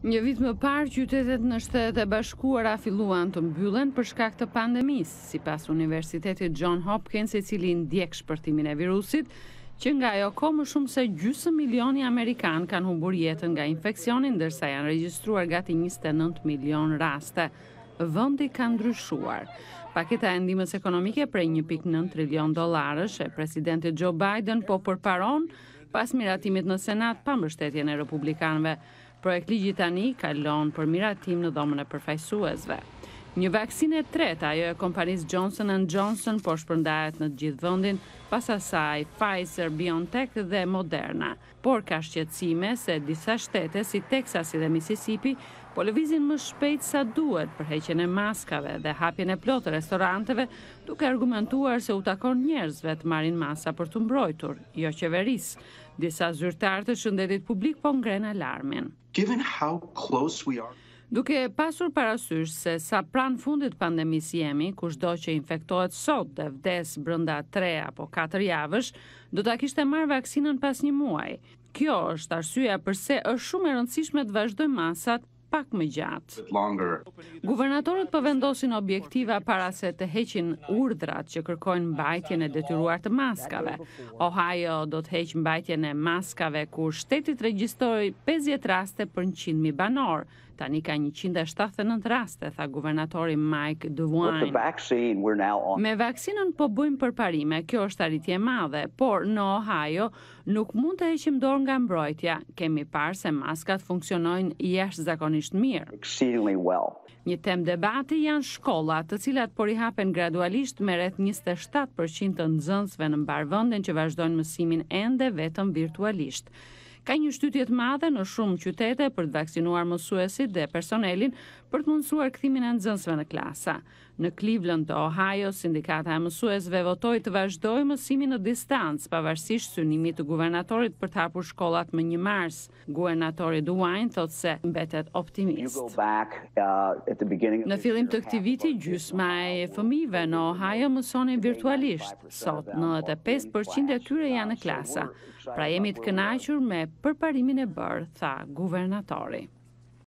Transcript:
Një vit më parë, qytetet në shtetet e bashkuara filluan të mbyllen për shkak të pandemisë, si pas Universitetit John Hopkins, e cilin ndjek shpërtimin e virusit, që nga jo ko më shumë se gjusë milioni Amerikanë kanë humbur jetën nga infekcionin, dërsa janë registruar gati 29 milion raste. Vëndi kanë ndryshuar. Paketa e ndimës ekonomike prej 1.9 trilion dolarës e presidentit Joe Biden po përparon pas miratimit në Senat pa mbështetjen e republikanëve. Projekti ligj tani kalon për miratim në dhomën e përfaqësuesve. Një vaksin e tret, ajo e kompanis Johnson Johnson, por shpërndajet në gjithë vëndin, pas asaj Pfizer, BioNTech dhe Moderna. Por ka shqecime se disa shtete, si Texas i dhe Mississippi, po lëvizin më shpejt sa duhet për heqen e maskave dhe hapjen e plotë restoranteve, duke argumentuar se u takon njerëzve të marin masa për të mbrojtur, jo qeverisë. Disa zyrtarë të shëndetit publik po ngrenë alarmin. Given how close we are... Duke pasur parasysh se sa pran fundit pandemis jemi, kush do që infektohet sot dhe vdes brënda 3 apo 4 javësh, do të kishtë e marrë vaksinën pas një muaj. Kjo është arsyeja përse është shumë e rëndësishme të vazhdoj masat pak më gjatë. Guvernatorët përvendosin po objektiva para se të heqin urdrat që kërkojnë bajtjen e detyruar të maskave. Ohio do të heqin bajtjen e maskave kur shtetit regjistoj 50 raste për në 100.000 banorë, tani ka 179 raste, tha guvernatori Mike DeWine. Vaccine, Me vaksinën po bëjmë përparime, kjo është arritje madhe, por në Ohio nuk mund të heqim dorë nga mbrojtja. Kemi parë se maskat funksionojnë jashtë zakonisht mirë. well. Një tem debati janë shkollat, të cilat por i hapen gradualisht me rreth 27% të nxënësve në mbar vendin që vazhdojnë mësimin ende vetëm virtualisht. Ka një shtytjet madhe në shumë qytete për të vaksinuar mësuesit dhe personelin për të mundësuar këthimin e nëzënsve në klasa. Në Cleveland, Ohio, sindikata e mësuesve votoj të vazhdoj mësimi në distancë, pavarësisht synimit të guvernatorit për të hapur shkollat më një mars. Guvernatorit Duajnë thot se mbetet optimist. Uh, në fillim të këti viti, gjysma e fëmive në Ohio mësonin virtualisht. Sot, 95% e tyre janë në klasa. Pra jemi të kënaqur me për parimin e bërë, tha guvernatori.